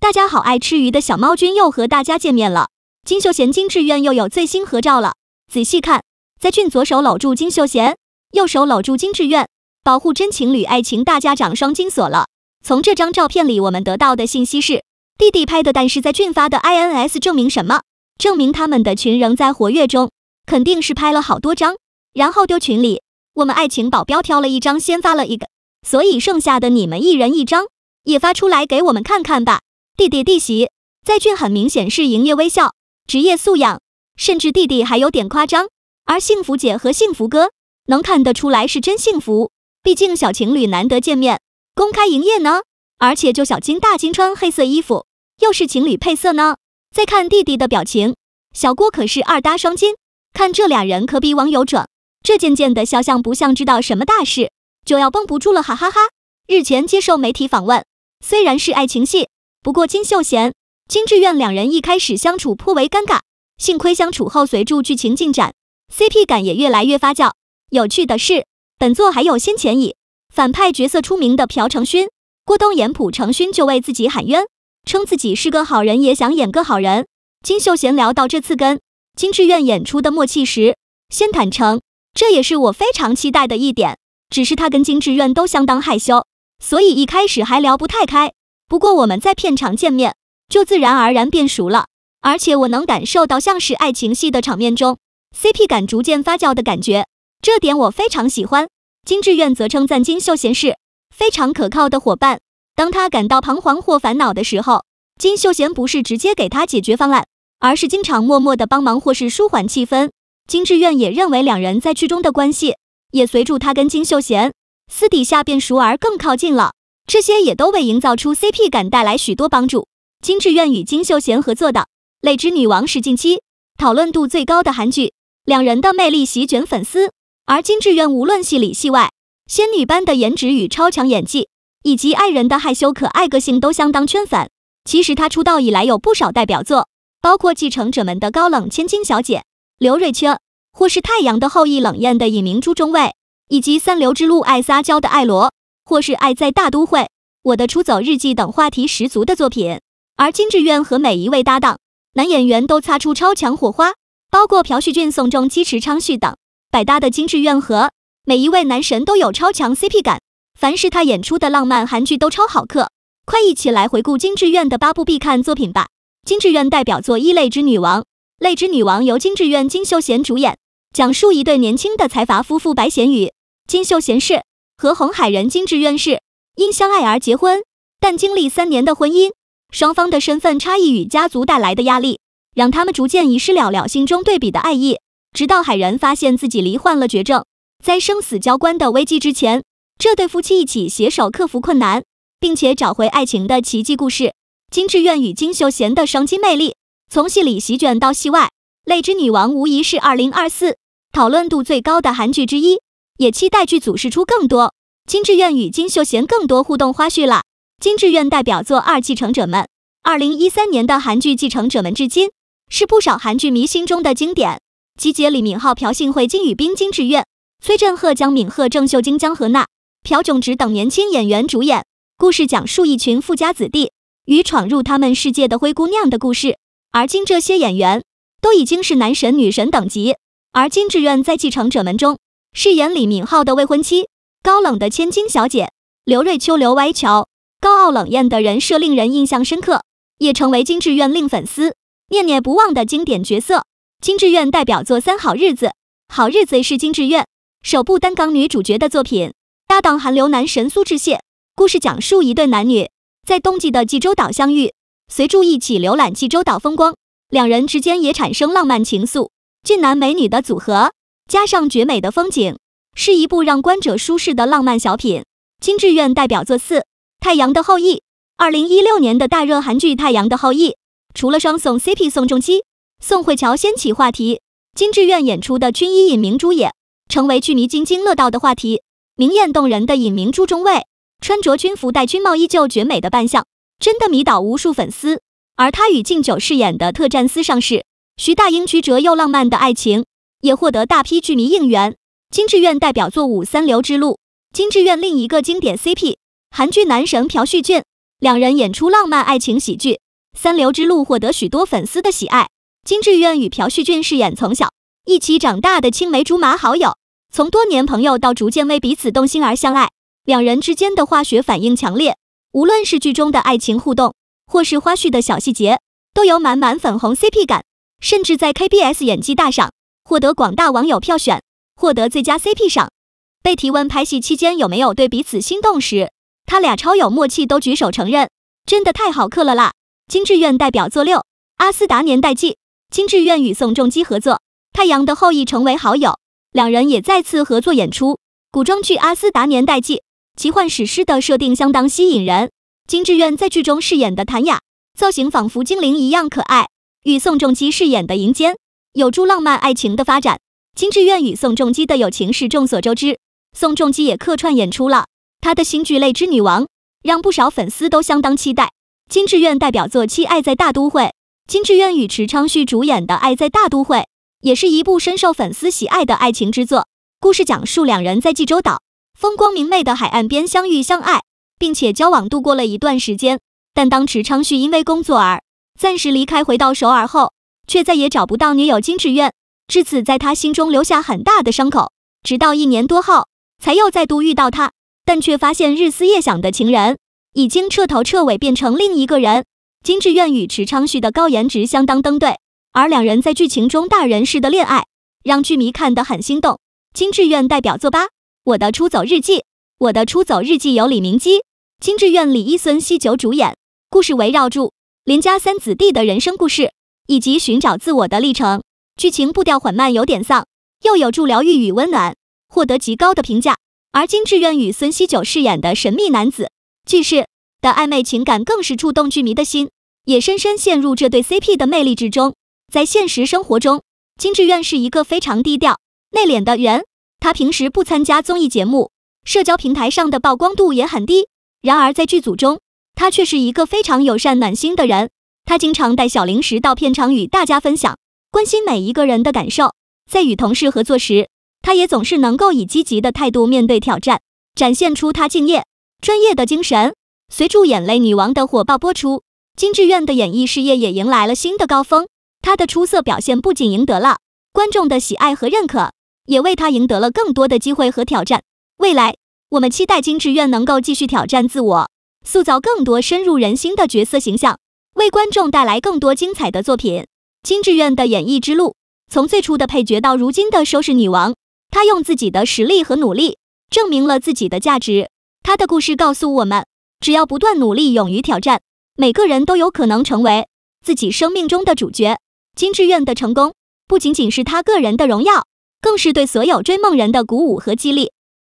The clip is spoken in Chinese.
大家好，爱吃鱼的小猫君又和大家见面了。金秀贤金志媛又有最新合照了。仔细看，在俊左手搂住金秀贤，右手搂住金志媛，保护真情侣爱情大家长双金锁了。从这张照片里，我们得到的信息是，弟弟拍的，但是在俊发的 INS 证明什么？证明他们的群仍在活跃中。肯定是拍了好多张，然后丢群里。我们爱情保镖挑了一张先发了一个，所以剩下的你们一人一张，也发出来给我们看看吧。弟弟弟媳在俊很明显是营业微笑，职业素养，甚至弟弟还有点夸张。而幸福姐和幸福哥能看得出来是真幸福，毕竟小情侣难得见面，公开营业呢。而且就小金大金穿黑色衣服，又是情侣配色呢。再看弟弟的表情，小郭可是二搭双金。看这俩人，可比网友准。这渐渐的肖像不像知道什么大事，就要绷不住了，哈哈哈。日前接受媒体访问，虽然是爱情戏。不过，金秀贤、金志媛两人一开始相处颇为尴尬，幸亏相处后，随着剧情进展，CP 感也越来越发酵。有趣的是，本作还有先前以反派角色出名的朴成勋、郭东演朴成勋就为自己喊冤，称自己是个好人，也想演个好人。金秀贤聊到这次跟金志媛演出的默契时，先坦诚，这也是我非常期待的一点，只是他跟金志愿都相当害羞，所以一开始还聊不太开。不过我们在片场见面就自然而然变熟了，而且我能感受到像是爱情戏的场面中，CP 感逐渐发酵的感觉，这点我非常喜欢。金智愿则称赞金秀贤是非常可靠的伙伴，当他感到彷徨或烦恼的时候，金秀贤不是直接给他解决方案，而是经常默默的帮忙或是舒缓气氛。金智愿也认为两人在剧中的关系也随著他跟金秀贤私底下变熟而更靠近了。这些也都为营造出 CP 感带来许多帮助。金智媛与金秀贤合作的《泪之女王》是近期讨论度最高的韩剧，两人的魅力席卷粉丝。而金智媛无论戏里戏外，仙女般的颜值与超强演技，以及爱人的害羞可爱个性都相当圈粉。其实她出道以来有不少代表作，包括《继承者们》的高冷千金小姐刘瑞秋，或是《太阳的后裔》冷艳的影明珠中尉，以及《三流之路》爱撒娇的艾罗。或是《爱在大都会》《我的出走日记》等话题十足的作品，而金志媛和每一位搭档男演员都擦出超强火花，包括朴叙俊、宋仲基、池昌旭等。百搭的金志媛和每一位男神都有超强 CP 感，凡是他演出的浪漫韩剧都超好磕。快一起来回顾金志媛的八部必看作品吧！金志媛代表作《泪之女王》，《泪之女王》由金志媛、金秀贤主演，讲述一对年轻的财阀夫妇白贤宇、金秀贤是。和红海人金志媛士因相爱而结婚，但经历三年的婚姻，双方的身份差异与家族带来的压力，让他们逐渐遗失了了心中对比的爱意。直到海人发现自己罹患了绝症，在生死交关的危机之前，这对夫妻一起携手克服困难，并且找回爱情的奇迹故事。金志媛与金秀贤的双金魅力，从戏里席卷到戏外，泪之女王无疑是二零二四讨论度最高的韩剧之一。也期待剧组释出更多金智媛与金秀贤更多互动花絮了。金智媛代表作《二继承者们》，二零一三年的韩剧《继承者们》至今是不少韩剧迷心中的经典。集结李敏镐、朴信惠、金宇彬、金智媛、崔振赫、姜敏赫、郑秀晶、姜河娜、朴炯植等年轻演员主演，故事讲述一群富家子弟与闯入他们世界的灰姑娘的故事。而今这些演员都已经是男神女神等级，而金志炫在《继承者们》中。饰演李敏镐的未婚妻，高冷的千金小姐刘瑞秋（刘歪桥），高傲冷艳的人设令人印象深刻，也成为金智媛令粉丝念念不忘的经典角色。金智媛代表作《三好日子》，好日子是金智媛首部担纲女主角的作品，搭档韩流男神苏志燮。故事讲述一对男女在冬季的济州岛相遇，随住一起浏览济州岛风光，两人之间也产生浪漫情愫。俊男美女的组合。加上绝美的风景，是一部让观者舒适的浪漫小品。金志媛代表作四，《太阳的后裔》。二零一六年的大热韩剧《太阳的后裔》，除了双宋 CP 宋仲基、宋慧乔掀起话题，金志媛演出的军医尹明珠也成为剧迷津津乐道的话题。明艳动人的尹明珠中尉，穿着军服戴军帽依旧绝美的扮相，真的迷倒无数粉丝。而他与敬酒饰演的特战司上士徐大英曲折又浪漫的爱情。也获得大批剧迷应援。金志愿代表作《五三流之路》，金志愿另一个经典 CP 韩剧男神朴叙俊，两人演出浪漫爱情喜剧《三流之路》，获得许多粉丝的喜爱。金志愿与朴叙俊饰演从小一起长大的青梅竹马好友，从多年朋友到逐渐为彼此动心而相爱，两人之间的化学反应强烈。无论是剧中的爱情互动，或是花絮的小细节，都有满满粉红 CP 感，甚至在 KBS 演技大赏。获得广大网友票选，获得最佳 CP 赏。被提问拍戏期间有没有对彼此心动时，他俩超有默契，都举手承认，真的太好磕了啦！金志愿代表作六《阿斯达年代记》，金志愿与宋仲基合作，《太阳的后裔》成为好友，两人也再次合作演出古装剧《阿斯达年代记》，奇幻史诗的设定相当吸引人。金志愿在剧中饰演的谭雅，造型仿佛精灵一样可爱，与宋仲基饰演的银监。有助浪漫爱情的发展。金志媛与宋仲基的友情是众所周知，宋仲基也客串演出了他的新剧《泪之女王》，让不少粉丝都相当期待。金志媛代表作《期爱在大都会》，金志媛与池昌旭主演的《爱在大都会》也是一部深受粉丝喜爱的爱情之作。故事讲述两人在济州岛风光明媚的海岸边相遇相爱，并且交往度过了一段时间。但当池昌旭因为工作而暂时离开回到首尔后，却再也找不到女友金智愿，至此在他心中留下很大的伤口。直到一年多后，才又再度遇到他，但却发现日思夜想的情人已经彻头彻尾变成另一个人。金智愿与池昌旭的高颜值相当登对，而两人在剧情中大人似的恋爱，让剧迷看得很心动。金智愿代表作八，《我的出走日记》。《我的出走日记》由李明基、金智愿、李一孙、西九主演，故事围绕住林家三子弟的人生故事。以及寻找自我的历程，剧情步调缓慢，有点丧，又有助疗愈与温暖，获得极高的评价。而金智媛与孙熙久饰演的神秘男子，既是的暧昧情感更是触动剧迷的心，也深深陷入这对 CP 的魅力之中。在现实生活中，金智媛是一个非常低调、内敛的人，他平时不参加综艺节目，社交平台上的曝光度也很低。然而在剧组中，他却是一个非常友善、暖心的人。他经常带小零食到片场与大家分享，关心每一个人的感受。在与同事合作时，他也总是能够以积极的态度面对挑战，展现出他敬业专业的精神。随着《眼泪女王》的火爆播出，金志愿的演艺事业也迎来了新的高峰。他的出色表现不仅赢得了观众的喜爱和认可，也为他赢得了更多的机会和挑战。未来，我们期待金志愿能够继续挑战自我，塑造更多深入人心的角色形象。为观众带来更多精彩的作品。金志愿的演艺之路，从最初的配角到如今的收视女王，她用自己的实力和努力证明了自己的价值。她的故事告诉我们，只要不断努力，勇于挑战，每个人都有可能成为自己生命中的主角。金志愿的成功，不仅仅是她个人的荣耀，更是对所有追梦人的鼓舞和激励。